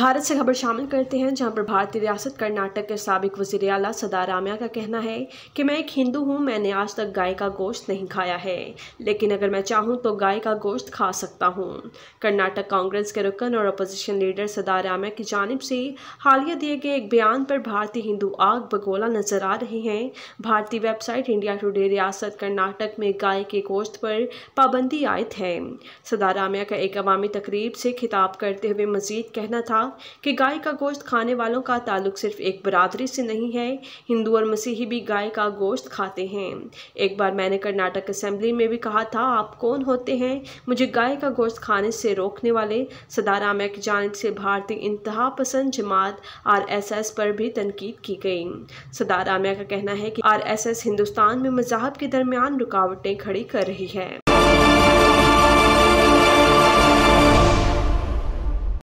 भारत से खबर शामिल करते हैं जहां पर भारतीय रियासत कर्नाटक के सबक वजीर अला सदारामया का कहना है कि मैं एक हिंदू हूं मैंने आज तक गाय का गोश्त नहीं खाया है लेकिन अगर मैं चाहूं तो गाय का गोश्त खा सकता हूं कर्नाटक कांग्रेस के रुकन और अपोजिशन लीडर सदारामया की जानब से हालिया दिए गए एक बयान पर भारतीय हिंदू आग बगोला नजर आ रहे हैं भारतीय वेबसाइट इंडिया टूडे रियासत कर्नाटक में गाय के गोश्त पर पाबंदी आयत है सदारामया का एक अवामी तकरीब से खिताब करते हुए मजीद कहना था कि गाय का गोश्त खाने वालों का ताल्लुक सिर्फ एक बरदरी से नहीं है हिंदू और मसीही भी गाय का गोश्त खाते हैं एक बार मैंने कर्नाटक असम्बली में भी कहा था आप कौन होते हैं मुझे गाय का गोश्त खाने से रोकने वाले सदाराम की जानब से भारतीय इंतहा पसंद जमात आर एस एस पर भी तनकीद की गई सदाराम का कहना है कि आर एस एस हिंदुस्तान में मजाहब के दरमियान रुकावटें खड़ी कर रही है